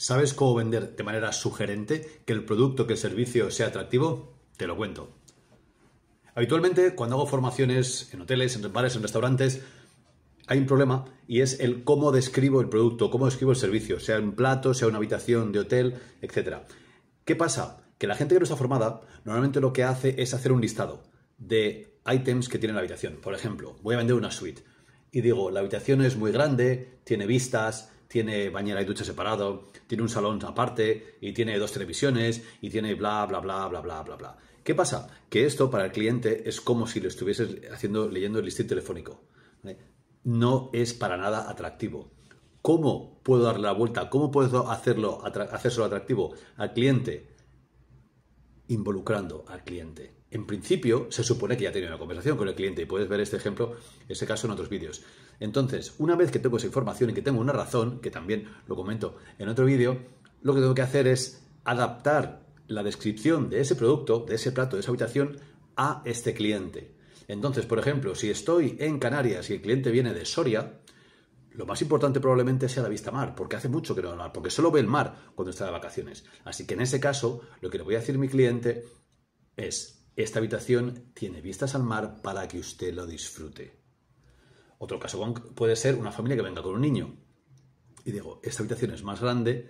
¿Sabes cómo vender de manera sugerente que el producto, que el servicio sea atractivo? Te lo cuento. Habitualmente, cuando hago formaciones en hoteles, en bares, en restaurantes, hay un problema y es el cómo describo el producto, cómo describo el servicio, sea un plato, sea una habitación de hotel, etc. ¿Qué pasa? Que la gente que no está formada normalmente lo que hace es hacer un listado de ítems que tiene la habitación. Por ejemplo, voy a vender una suite y digo, la habitación es muy grande, tiene vistas, tiene bañera y ducha separado, tiene un salón aparte y tiene dos televisiones y tiene bla, bla, bla, bla, bla, bla, bla. ¿Qué pasa? Que esto para el cliente es como si lo estuvieses haciendo, leyendo el listín telefónico. No es para nada atractivo. ¿Cómo puedo darle la vuelta? ¿Cómo puedo hacerlo, hacerlo atractivo al cliente? involucrando al cliente. En principio, se supone que ya tiene una conversación con el cliente y puedes ver este ejemplo, ese caso en otros vídeos. Entonces, una vez que tengo esa información y que tengo una razón, que también lo comento en otro vídeo, lo que tengo que hacer es adaptar la descripción de ese producto, de ese plato, de esa habitación a este cliente. Entonces, por ejemplo, si estoy en Canarias y el cliente viene de Soria, lo más importante probablemente sea la vista mar, porque hace mucho que no mar, porque solo ve el mar cuando está de vacaciones. Así que en ese caso, lo que le voy a decir a mi cliente es, esta habitación tiene vistas al mar para que usted lo disfrute. Otro caso puede ser una familia que venga con un niño. Y digo, esta habitación es más grande,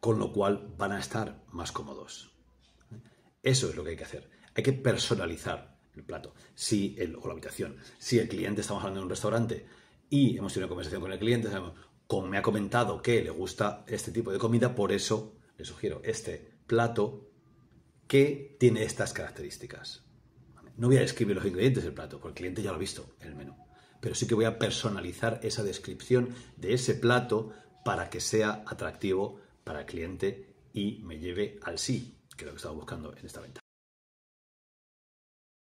con lo cual van a estar más cómodos. Eso es lo que hay que hacer. Hay que personalizar el plato si el, o la habitación. Si el cliente, estamos hablando de un restaurante, y hemos tenido una conversación con el cliente, me ha comentado que le gusta este tipo de comida, por eso le sugiero este plato que tiene estas características. No voy a describir los ingredientes del plato, porque el cliente ya lo ha visto en el menú, pero sí que voy a personalizar esa descripción de ese plato para que sea atractivo para el cliente y me lleve al sí, que es lo que estaba buscando en esta venta.